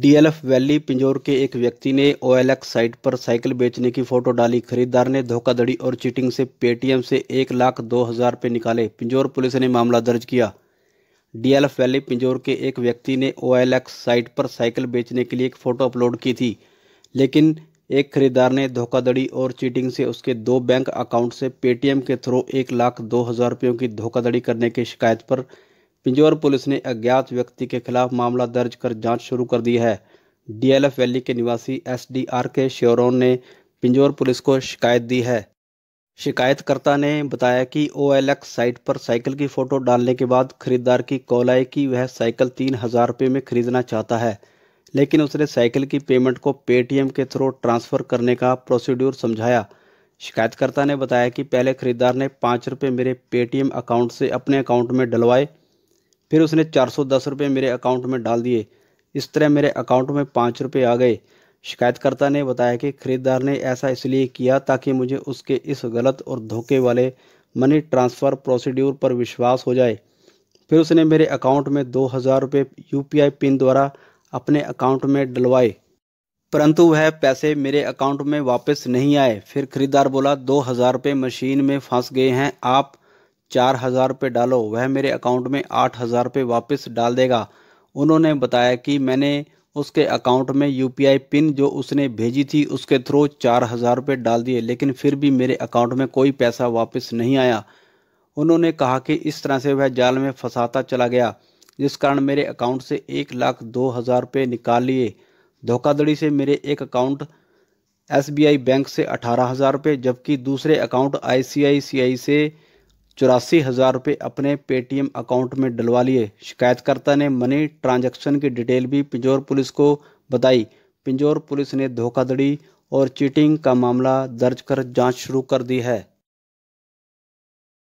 DLF valley Pinjore के एक व्यक्ति ने ओएलएक्स साइट पर साइकिल बेचने की फोटो डाली खरीदार ने धोखाधड़ी और चीटिंग से पेटीएम से एक लाख दो हजार रुपये निकाले पिंजौर पुलिस ने मामला दर्ज किया डीएलएफ वैली पिंजौर के एक व्यक्ति ने ओएलएक्स साइट पर साइकिल बेचने के लिए एक फ़ोटो अपलोड की थी लेकिन एक खरीदार ने धोखाधड़ी और चीटिंग से उसके दो बैंक अकाउंट से पेटीएम के थ्रू एक लाख दो हज़ार रुपयों की धोखाधड़ी करने की शिकायत पर पिंजौर पुलिस ने अज्ञात व्यक्ति के खिलाफ मामला दर्ज कर जांच शुरू कर दी है डीएलएफ वैली के निवासी एसडीआर के श्योरोन ने पिंजौर पुलिस को शिकायत दी है शिकायतकर्ता ने बताया कि ओ साइट पर साइकिल की फ़ोटो डालने के बाद खरीदार की कॉल आई कि वह साइकिल तीन हज़ार रुपये में खरीदना चाहता है लेकिन उसने साइकिल की पेमेंट को पेटीएम के थ्रू ट्रांसफ़र करने का प्रोसीड्यूर समझाया शिकायतकर्ता ने बताया कि पहले खरीदार ने पाँच रुपये मेरे पेटीएम अकाउंट से अपने अकाउंट में डलवाए फिर उसने चार सौ दस रुपये मेरे अकाउंट में डाल दिए इस तरह मेरे अकाउंट में पाँच रुपये आ गए शिकायतकर्ता ने बताया कि खरीदार ने ऐसा इसलिए किया ताकि मुझे उसके इस गलत और धोखे वाले मनी ट्रांसफ़र प्रोसीड्यूर पर विश्वास हो जाए फिर उसने मेरे अकाउंट में दो हज़ार रुपये यू पिन द्वारा अपने अकाउंट में डलवाए परंतु वह पैसे मेरे अकाउंट में वापस नहीं आए फिर खरीदार बोला दो हज़ार रुपये मशीन में फंस गए हैं आप चार हज़ार रुपये डालो वह मेरे अकाउंट में आठ हज़ार रुपये वापस डाल देगा उन्होंने बताया कि मैंने उसके अकाउंट में यू पिन जो उसने भेजी थी उसके थ्रू चार हज़ार रुपये डाल दिए लेकिन फिर भी मेरे अकाउंट में कोई पैसा वापस नहीं आया उन्होंने कहा कि इस तरह से वह जाल में फंसाता चला गया जिस कारण मेरे अकाउंट से एक लाख दो हज़ार रुपये निकाल लिए धोखाधड़ी से मेरे एक अकाउंट एसबीआई बैंक से अठारह हज़ार रुपये जबकि दूसरे अकाउंट आईसीआईसीआई से चौरासी हज़ार रुपये अपने पेटीएम अकाउंट में डलवा लिए शिकायतकर्ता ने मनी ट्रांजैक्शन की डिटेल भी पिंजौर पुलिस को बताई पिंजौर पुलिस ने धोखाधड़ी और चीटिंग का मामला दर्ज कर जांच शुरू कर दी है